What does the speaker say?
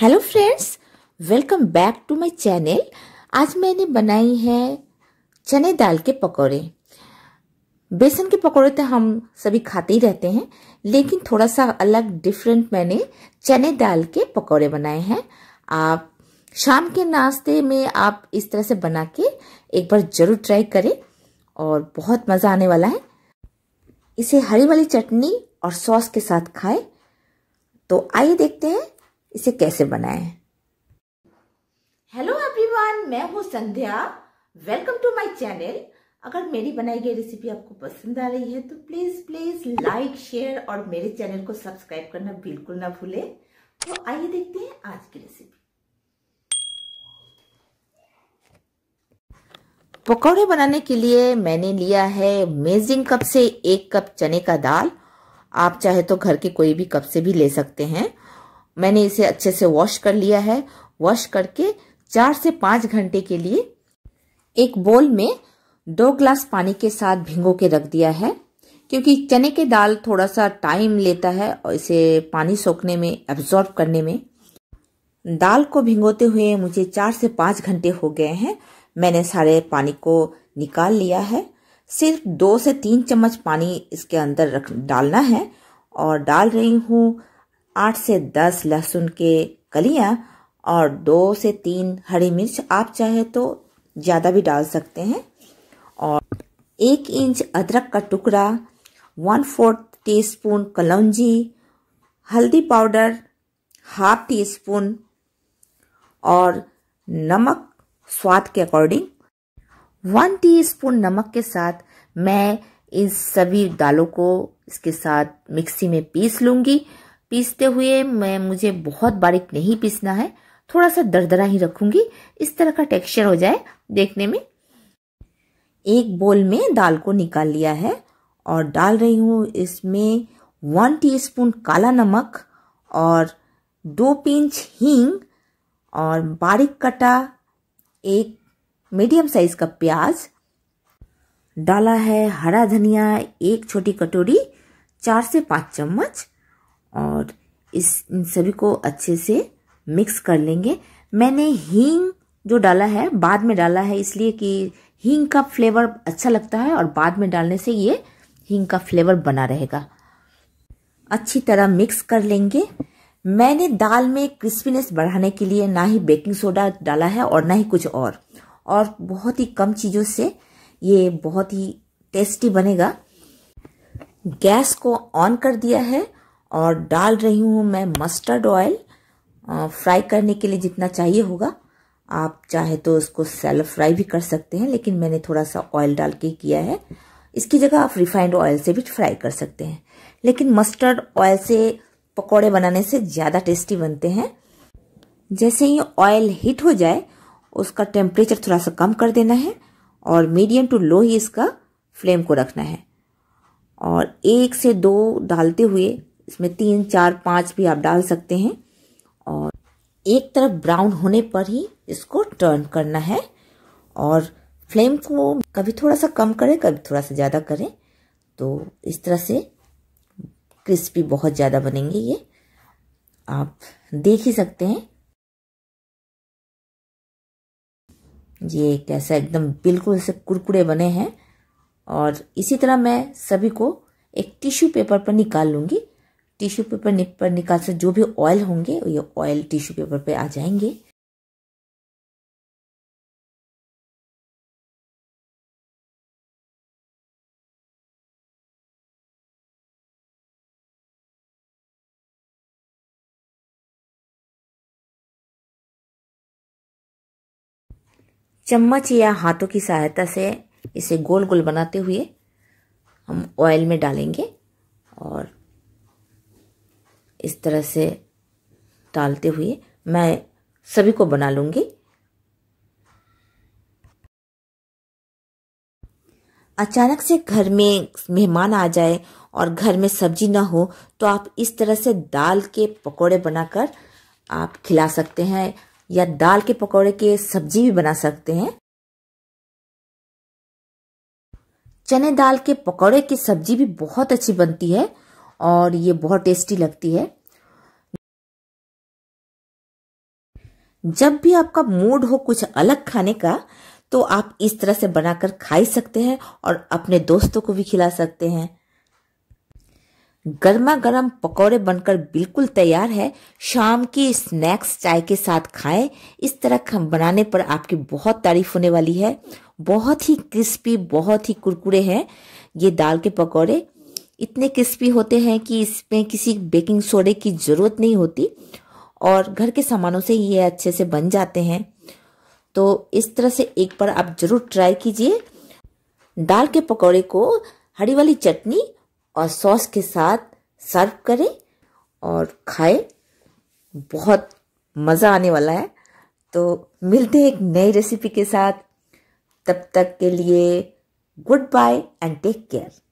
hello friends welcome back to my channel आज मैंने बनाई है चने दाल के पकौड़े बेसन के पकौड़े तो हम सभी खाते ही रहते हैं लेकिन थोड़ा सा अलग डिफरेंट मैंने चने दाल के पकौड़े बनाए हैं आप शाम के नाश्ते में आप इस तरह से बना के एक बार जरूर ट्राई करें और बहुत मज़ा आने वाला है इसे हरी वाली चटनी और सॉस के साथ खाएं तो आइए देखते हैं इसे कैसे बनाएं हेलो एवरीवन मैं हूँ Sandhya welcome to my channel अगर मेरी बनाई गई रेसिपी आपको पसंद आ रही है तो प्लीज़ प्लीज़ लाइक शेयर और मेरे चैनल को सब्सक्राइब करना बिल्कुल ना भूले तो आइए देखते हैं आज की रेसिपी पकौड़े बनाने के लिए मैंने लिया है मेजिंग कप से एक कप चने का दाल आप चाहे तो घर के कोई भी कप से भी ले सकते हैं मैंने इसे अच्छे से वॉश कर लिया है वॉश करके चार से पाँच घंटे के लिए एक बोल में दो ग्लास पानी के साथ भिंगो के रख दिया है क्योंकि चने के दाल थोड़ा सा टाइम लेता है और इसे पानी सोखने में एब्जॉर्ब करने में दाल को भिंगोते हुए मुझे चार से पाँच घंटे हो गए हैं मैंने सारे पानी को निकाल लिया है सिर्फ दो से तीन चम्मच पानी इसके अंदर रख डालना है और डाल रही हूँ आठ से दस लहसुन के कलियां और दो से तीन हरी मिर्च आप चाहे तो ज़्यादा भी डाल सकते हैं और एक इंच अदरक का टुकड़ा वन फोर्थ टी स्पून कलौजी हल्दी पाउडर हाफ टी स्पून और नमक स्वाद के अकॉर्डिंग वन टीस्पून नमक के साथ मैं इन सभी दालों को इसके साथ मिक्सी में पीस लूँगी पीसते हुए मैं मुझे बहुत बारीक नहीं पीसना है थोड़ा सा दरदरा ही रखूंगी इस तरह का टेक्सचर हो जाए देखने में एक बोल में दाल को निकाल लिया है और डाल रही हूँ इसमें वन टीस्पून काला नमक और दो पिंच हींग और बारीक कटा एक मीडियम साइज का प्याज डाला है हरा धनिया एक छोटी कटोरी चार से पाँच चम्मच और इस इन सभी को अच्छे से मिक्स कर लेंगे मैंने हींग जो डाला है बाद में डाला है इसलिए कि हींग का फ्लेवर अच्छा लगता है और बाद में डालने से ये हींग का फ्लेवर बना रहेगा अच्छी तरह मिक्स कर लेंगे मैंने दाल में क्रिस्पीनेस बढ़ाने के लिए ना ही बेकिंग सोडा डाला है और ना ही कुछ और और बहुत ही कम चीज़ों से ये बहुत ही टेस्टी बनेगा गैस को ऑन कर दिया है और डाल रही हूँ मैं मस्टर्ड ऑयल फ्राई करने के लिए जितना चाहिए होगा आप चाहे तो इसको सेल्फ फ्राई भी कर सकते हैं लेकिन मैंने थोड़ा सा ऑयल डाल के किया है इसकी जगह आप रिफाइंड ऑयल से भी फ्राई कर सकते हैं लेकिन मस्टर्ड ऑयल से पकौड़े बनाने से ज़्यादा टेस्टी बनते हैं जैसे ही ऑयल हीट हो जाए उसका टेम्परेचर थोड़ा सा कम कर देना है और मीडियम टू लो ही इसका फ्लेम को रखना है और एक से दो डालते हुए इसमें तीन चार पाँच भी आप डाल सकते हैं और एक तरफ ब्राउन होने पर ही इसको टर्न करना है और फ्लेम को कभी थोड़ा सा कम करें कभी थोड़ा सा ज़्यादा करें तो इस तरह से क्रिस्पी बहुत ज़्यादा बनेंगे ये आप देख ही सकते हैं ये कैसा एकदम बिल्कुल से कुरकुरे बने हैं और इसी तरह मैं सभी को एक टिश्यू पेपर पर निकाल लूँगी टिश्यू पेपर पर निकाल से जो भी ऑयल होंगे ये ऑयल टिश्यू पेपर पे आ जाएंगे चम्मच या हाथों की सहायता से इसे गोल गोल बनाते हुए हम ऑयल में डालेंगे और इस तरह से डालते हुए मैं सभी को बना लूँगी अचानक से घर में मेहमान आ जाए और घर में सब्जी ना हो तो आप इस तरह से दाल के पकोड़े बनाकर आप खिला सकते हैं या दाल के पकोड़े के सब्जी भी बना सकते हैं चने दाल के पकोड़े की सब्जी भी बहुत अच्छी बनती है और ये बहुत टेस्टी लगती है जब भी आपका मूड हो कुछ अलग खाने का तो आप इस तरह से बनाकर खा ही सकते हैं और अपने दोस्तों को भी खिला सकते हैं गर्मा गर्म पकौड़े बनकर बिल्कुल तैयार है शाम की स्नैक्स चाय के साथ खाएं इस तरह बनाने पर आपकी बहुत तारीफ होने वाली है बहुत ही क्रिस्पी बहुत ही कुरकुरे हैं ये दाल के पकौड़े इतने क्रिस्पी होते हैं कि इसमें किसी बेकिंग सोडे की ज़रूरत नहीं होती और घर के सामानों से ये अच्छे से बन जाते हैं तो इस तरह से एक बार आप ज़रूर ट्राई कीजिए दाल के पकौड़े को हरी वाली चटनी और सॉस के साथ सर्व करें और खाए बहुत मज़ा आने वाला है तो मिलते हैं एक नई रेसिपी के साथ तब तक के लिए goodbye and take care